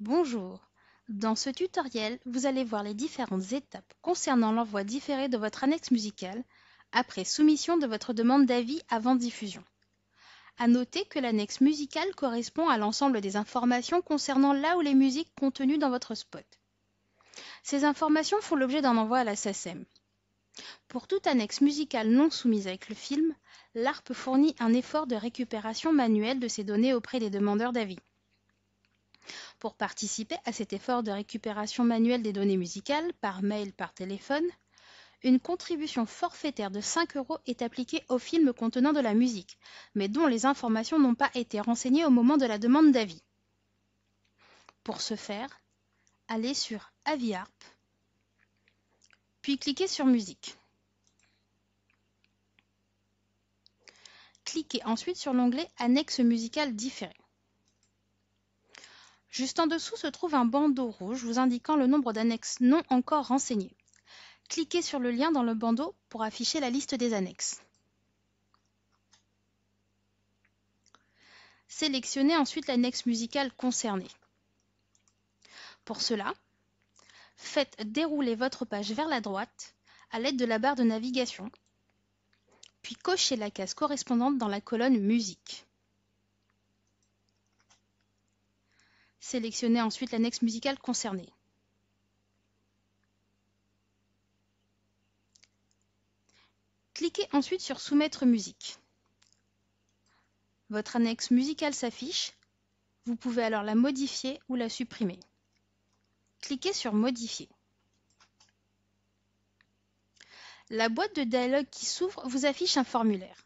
Bonjour, dans ce tutoriel, vous allez voir les différentes étapes concernant l'envoi différé de votre annexe musicale après soumission de votre demande d'avis avant diffusion. À noter que l'annexe musicale correspond à l'ensemble des informations concernant là où les musiques contenues dans votre spot. Ces informations font l'objet d'un envoi à la SACEM. Pour toute annexe musicale non soumise avec le film, l'ARP fournit un effort de récupération manuelle de ces données auprès des demandeurs d'avis pour participer à cet effort de récupération manuelle des données musicales par mail, par téléphone, une contribution forfaitaire de 5 euros est appliquée au film contenant de la musique, mais dont les informations n'ont pas été renseignées au moment de la demande d'avis. Pour ce faire, allez sur AviArp, puis cliquez sur Musique. Cliquez ensuite sur l'onglet Annexe musicale différée. Juste en dessous se trouve un bandeau rouge vous indiquant le nombre d'annexes non encore renseignées. Cliquez sur le lien dans le bandeau pour afficher la liste des annexes. Sélectionnez ensuite l'annexe musicale concernée. Pour cela, faites dérouler votre page vers la droite à l'aide de la barre de navigation, puis cochez la case correspondante dans la colonne Musique. Sélectionnez ensuite l'annexe musicale concernée. Cliquez ensuite sur Soumettre musique. Votre annexe musicale s'affiche. Vous pouvez alors la modifier ou la supprimer. Cliquez sur Modifier. La boîte de dialogue qui s'ouvre vous affiche un formulaire.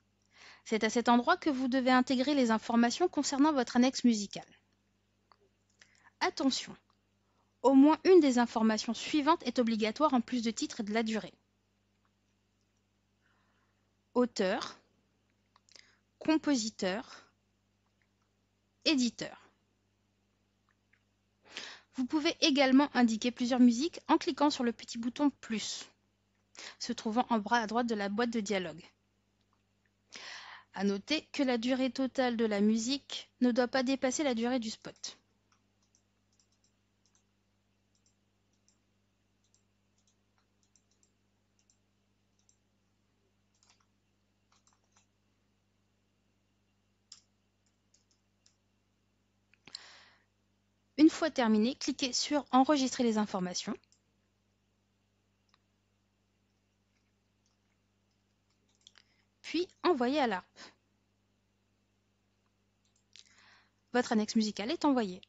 C'est à cet endroit que vous devez intégrer les informations concernant votre annexe musicale. Attention Au moins une des informations suivantes est obligatoire en plus de titre et de la durée. Auteur, compositeur, éditeur. Vous pouvez également indiquer plusieurs musiques en cliquant sur le petit bouton Plus, se trouvant en bas à droite de la boîte de dialogue. À noter que la durée totale de la musique ne doit pas dépasser la durée du spot. terminé, cliquez sur Enregistrer les informations. Puis Envoyer à l'ARP. Votre annexe musicale est envoyée.